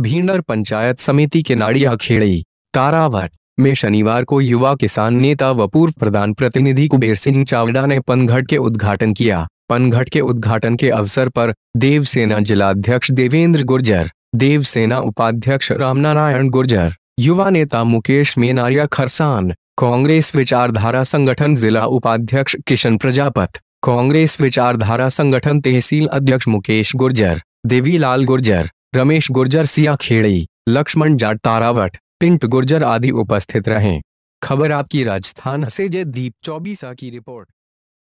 भीनर पंचायत समिति के नाड़िया खेड़ी कारावर में शनिवार को युवा किसान नेता व पूर्व प्रधान प्रतिनिधि कुबेर सिंह चावड़ा ने पनघट के उद्घाटन किया पनघट के उद्घाटन के अवसर पर देवसेना जिलाध्यक्ष देवेंद्र गुर्जर देवसेना उपाध्यक्ष रामनारायण गुर्जर युवा नेता मुकेश मेनारिया खरसान कांग्रेस विचारधारा संगठन जिला उपाध्यक्ष किशन प्रजापत कांग्रेस विचारधारा संगठन तहसील अध्यक्ष मुकेश गुर्जर देवीलाल गुर्जर रमेश गुर्जर सिया खेड़ी लक्ष्मण जाट तारावट पिंट गुर्जर आदि उपस्थित रहे खबर आपकी राजस्थान से दीप चौबीसा की रिपोर्ट